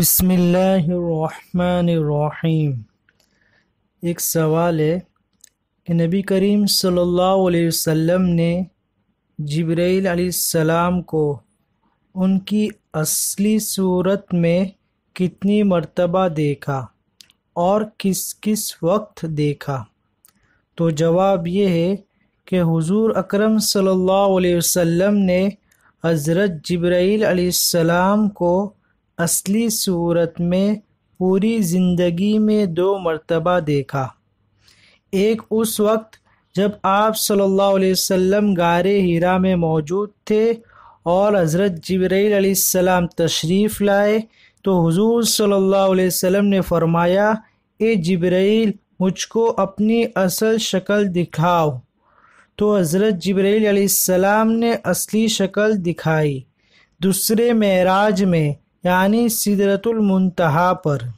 بسم اللہ الرحمن الرحیم ایک سوال ہے کہ نبی کریم صلی اللہ علیہ وسلم نے جبریل علیہ السلام کو ان کی اصلی صورت میں کتنی مرتبہ دیکھا اور کس کس وقت دیکھا تو جواب یہ ہے کہ حضور اکرم صلی اللہ علیہ وسلم نے حضرت جبریل علیہ السلام کو اصلی صورت میں پوری زندگی میں دو مرتبہ دیکھا ایک اس وقت جب آپ صلی اللہ علیہ وسلم گارے ہیرا میں موجود تھے اور حضرت جبریل علیہ السلام تشریف لائے تو حضور صلی اللہ علیہ وسلم نے فرمایا اے جبریل مجھ کو اپنی اصل شکل دکھاؤ تو حضرت جبریل علیہ السلام نے اصلی شکل دکھائی دوسرے معراج میں यानी सिदरतुल मुंतहा पर